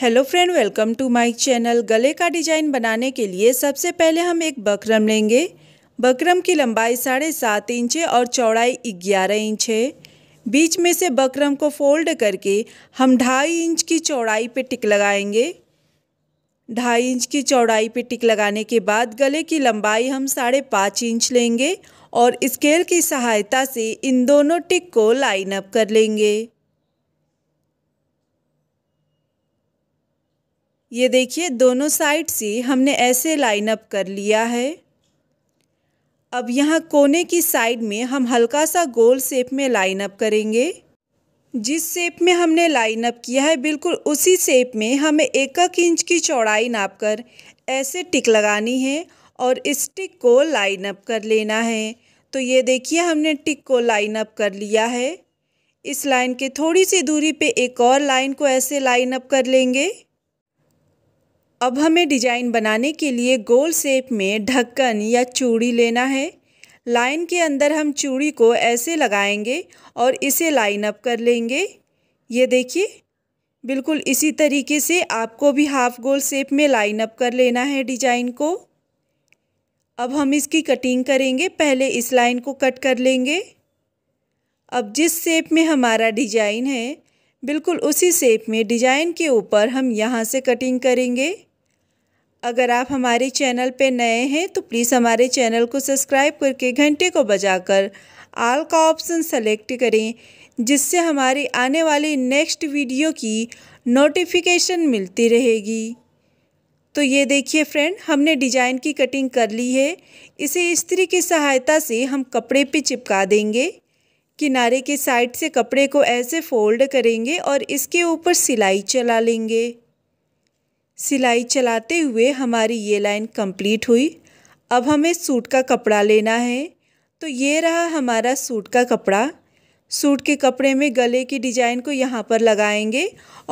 hello friend welcome to my channel गले का design बनाने के लिए सबसे पहले हम एक बकरम लेंगे बकरम की लंबाई साढ़े सात इंच है और चौड़ाई ग्यारह इंच है बीच में से बकरम को फोल्ड करके हम ढाई इंच की चौड़ाई पे टिक लगाएंगे ढाई इंच की चौड़ाई पे टिक लगाने के बाद गले की लंबाई हम साढ़े पाँच इंच लेंगे और स्केल की सहायता से इन दोनों टिक को लाइन अप कर लेंगे ये देखिए दोनों साइड से हमने ऐसे लाइन अप कर लिया है अब यहाँ कोने की साइड में हम हल्का सा गोल शेप में लाइन अप करेंगे जिस शेप में हमने लाइन अप किया है बिल्कुल उसी शेप में हमें एक एक इंच की चौड़ाई नाप कर ऐसे टिक लगानी है और इस टिक को लाइन अप कर लेना है तो ये देखिए हमने टिक को लाइन अप कर लिया है इस लाइन के थोड़ी सी दूरी पे एक और लाइन को ऐसे लाइन अप कर लेंगे अब हमें डिजाइन बनाने के लिए गोल शेप में ढक्कन या चूड़ी लेना है लाइन के अंदर हम चूड़ी को ऐसे लगाएंगे और इसे लाइन अप कर लेंगे ये देखिए बिल्कुल इसी तरीके से आपको भी हाफ गोल शेप में लाइन अप कर लेना है डिजाइन को अब हम इसकी कटिंग करेंगे पहले इस लाइन को कट कर लेंगे अब जिस शेप में हमारा डिजाइन है बिल्कुल उसी शेप में डिजाइन के ऊपर हम यहाँ से कटिंग करेंगे अगर आप हमारे चैनल पर नए हैं तो प्लीज़ हमारे चैनल को सब्सक्राइब करके घंटे को बजाकर आल का ऑप्शन सेलेक्ट करें जिससे हमारी आने वाली नेक्स्ट वीडियो की नोटिफिकेशन मिलती रहेगी तो ये देखिए फ्रेंड हमने डिजाइन की कटिंग कर ली है इसे इस्त्री की सहायता से हम कपड़े पे चिपका देंगे किनारे के साइड से कपड़े को ऐसे फोल्ड करेंगे और इसके ऊपर सिलाई चला लेंगे सिलाई चलाते हुए हमारी ये लाइन कंप्लीट हुई अब हमें सूट का कपड़ा लेना है तो ये रहा हमारा सूट का कपड़ा सूट के कपड़े में गले की डिजाइन को यहाँ पर लगाएंगे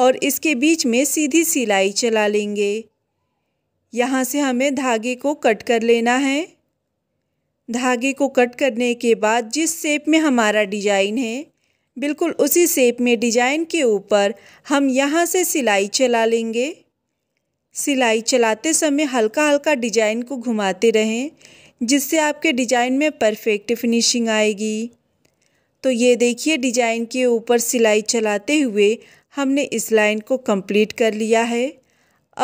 और इसके बीच में सीधी सिलाई चला लेंगे यहाँ से हमें धागे को कट कर लेना है धागे को कट करने के बाद जिस शेप में हमारा डिजाइन है बिल्कुल उसी शेप में डिजाइन के ऊपर हम यहाँ से सिलाई चला लेंगे सिलाई चलाते समय हल्का हल्का डिजाइन को घुमाते रहें जिससे आपके डिजाइन में परफेक्ट फिनिशिंग आएगी तो ये देखिए डिजाइन के ऊपर सिलाई चलाते हुए हमने इस लाइन को कंप्लीट कर लिया है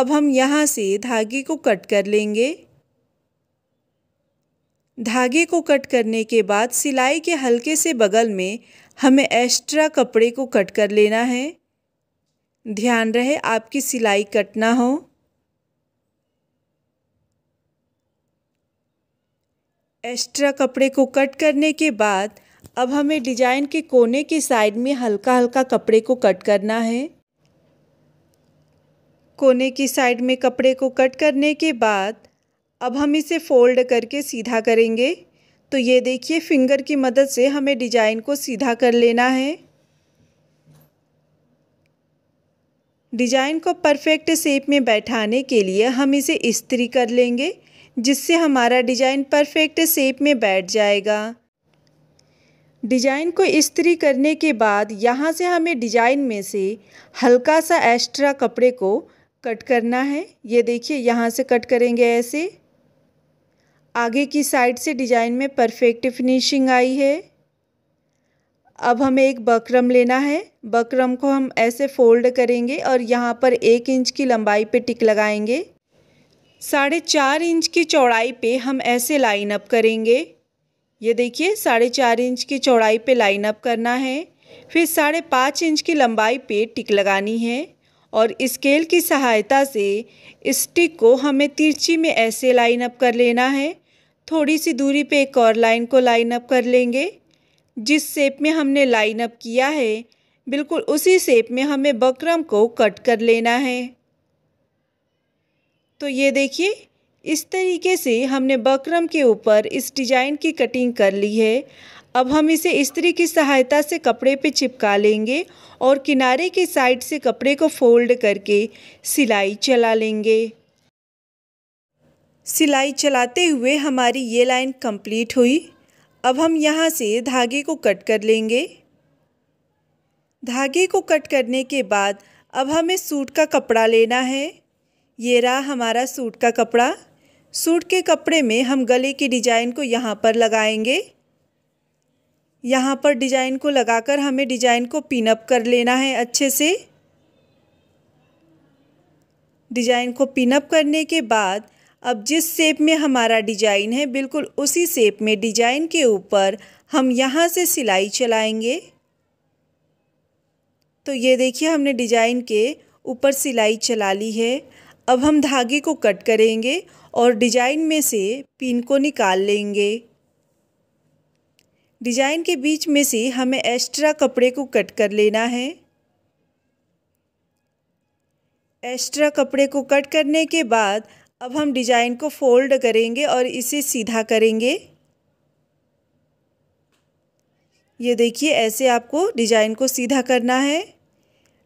अब हम यहाँ से धागे को कट कर लेंगे धागे को कट करने के बाद सिलाई के हल्के से बगल में हमें एक्स्ट्रा कपड़े को कट कर लेना है ध्यान रहे आपकी सिलाई कट ना हो एक्स्ट्रा कपड़े को कट करने के बाद अब हमें डिजाइन के कोने के साइड में हल्का हल्का कपड़े को कट करना है कोने की साइड में कपड़े को कट करने के बाद अब हम इसे फोल्ड करके सीधा करेंगे तो ये देखिए फिंगर की मदद से हमें डिजाइन को सीधा कर लेना है डिजाइन को परफेक्ट शेप में बैठाने के लिए हम इसे इस्त्री कर लेंगे जिससे हमारा डिजाइन परफेक्ट शेप में बैठ जाएगा डिजाइन को इस्त्री करने के बाद यहाँ से हमें डिजाइन में से हल्का सा एक्स्ट्रा कपड़े को कट करना है ये देखिए यहाँ से कट करेंगे ऐसे आगे की साइड से डिजाइन में परफेक्ट फिनिशिंग आई है अब हमें एक बकरम लेना है बकरम को हम ऐसे फोल्ड करेंगे और यहाँ पर एक इंच की लंबाई पे टिक लगाएंगे साढ़े चार इंच की चौड़ाई पे हम ऐसे लाइन अप करेंगे ये देखिए साढ़े चार इंच की चौड़ाई पे लाइन अप करना है फिर साढ़े पाँच इंच की लंबाई पे टिक लगानी है और स्केल की सहायता से इस टिक को हमें तिरछी में ऐसे लाइन अप कर लेना है थोड़ी सी दूरी पे एक और लाइन को लाइन अप कर लेंगे जिस शेप में हमने लाइन अप किया है बिल्कुल उसी शेप में हमें बकरम को कट कर लेना है तो ये देखिए इस तरीके से हमने बकरम के ऊपर इस डिजाइन की कटिंग कर ली है अब हम इसे इस्त्री की सहायता से कपड़े पे चिपका लेंगे और किनारे के साइड से कपड़े को फोल्ड करके सिलाई चला लेंगे सिलाई चलाते हुए हमारी ये लाइन कंप्लीट हुई अब हम यहाँ से धागे को कट कर लेंगे धागे को कट करने के बाद अब हमें सूट का कपड़ा लेना है ये रहा हमारा सूट का कपड़ा सूट के कपड़े में हम गले की डिज़ाइन को यहाँ पर लगाएंगे यहाँ पर डिज़ाइन को लगाकर हमें डिज़ाइन को पिनअप कर लेना है अच्छे से डिज़ाइन को पिनअप करने के बाद अब जिस शेप में हमारा डिजाइन है बिल्कुल उसी शेप में डिजाइन के ऊपर हम यहाँ से सिलाई चलाएंगे तो ये देखिए हमने डिजाइन के ऊपर सिलाई चला ली है अब हम धागे को कट करेंगे और डिजाइन में से पिन को निकाल लेंगे डिजाइन के बीच में से हमें एक्स्ट्रा कपड़े को कट कर लेना है एक्स्ट्रा कपड़े को कट करने के बाद अब हम डिजाइन को फोल्ड करेंगे और इसे सीधा करेंगे ये देखिए ऐसे आपको डिजाइन को सीधा करना है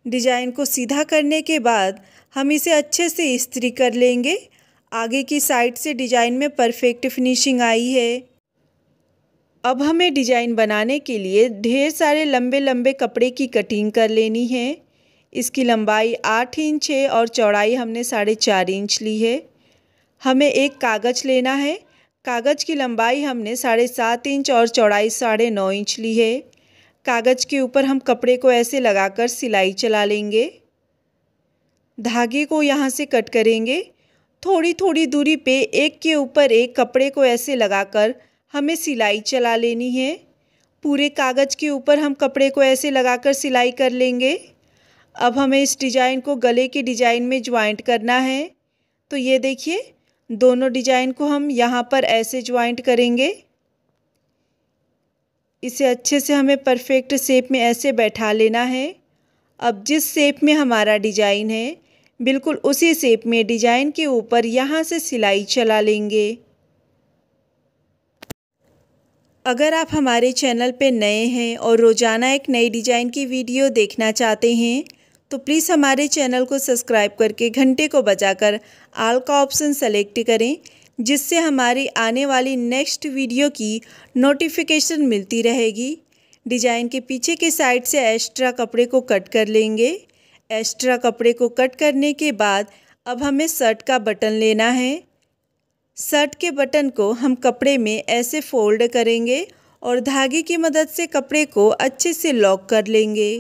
डिजाइन को सीधा करने के बाद हम इसे अच्छे से इस्त्री कर लेंगे आगे की साइड से डिजाइन में परफेक्ट फिनिशिंग आई है अब हमें डिजाइन बनाने के लिए ढेर सारे लंबे लंबे कपड़े की कटिंग कर लेनी है इसकी लंबाई आठ इंच है और चौड़ाई हमने साढ़े चार इंच ली है हमें एक कागज़ लेना है कागज़ की लंबाई हमने साढ़े सात इंच और चौड़ाई साढ़े नौ इंच ली है कागज़ के ऊपर हम कपड़े को ऐसे लगाकर सिलाई चला लेंगे धागे को यहाँ से कट करेंगे थोड़ी थोड़ी दूरी पे एक के ऊपर एक कपड़े को ऐसे लगाकर हमें सिलाई चला लेनी है पूरे कागज़ के ऊपर हम कपड़े को ऐसे लगाकर सिलाई कर लेंगे अब हमें इस डिज़ाइन को गले के डिज़ाइन में ज्वाइंट करना है तो ये देखिए दोनों डिज़ाइन को हम यहाँ पर ऐसे ज्वाइंट करेंगे इसे अच्छे से हमें परफेक्ट शेप में ऐसे बैठा लेना है अब जिस शेप में हमारा डिजाइन है बिल्कुल उसी शेप में डिजाइन के ऊपर यहाँ से सिलाई चला लेंगे अगर आप हमारे चैनल पर नए हैं और रोज़ाना एक नई डिजाइन की वीडियो देखना चाहते हैं तो प्लीज़ हमारे चैनल को सब्सक्राइब करके घंटे को बजाकर आल का ऑप्शन सेलेक्ट करें जिससे हमारी आने वाली नेक्स्ट वीडियो की नोटिफिकेशन मिलती रहेगी डिजाइन के पीछे के साइड से एक्स्ट्रा कपड़े को कट कर लेंगे एक्स्ट्रा कपड़े को कट करने के बाद अब हमें शर्ट का बटन लेना है शर्ट के बटन को हम कपड़े में ऐसे फोल्ड करेंगे और धागे की मदद से कपड़े को अच्छे से लॉक कर लेंगे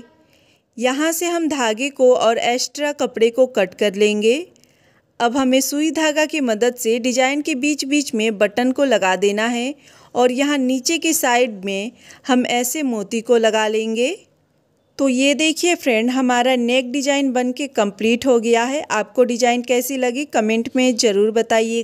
यहाँ से हम धागे को और एक्स्ट्रा कपड़े को कट कर लेंगे अब हमें सुई धागा की मदद से डिजाइन के बीच बीच में बटन को लगा देना है और यहाँ नीचे की साइड में हम ऐसे मोती को लगा लेंगे तो ये देखिए फ्रेंड हमारा नेक डिज़ाइन बन के कम्प्लीट हो गया है आपको डिज़ाइन कैसी लगी कमेंट में ज़रूर बताइए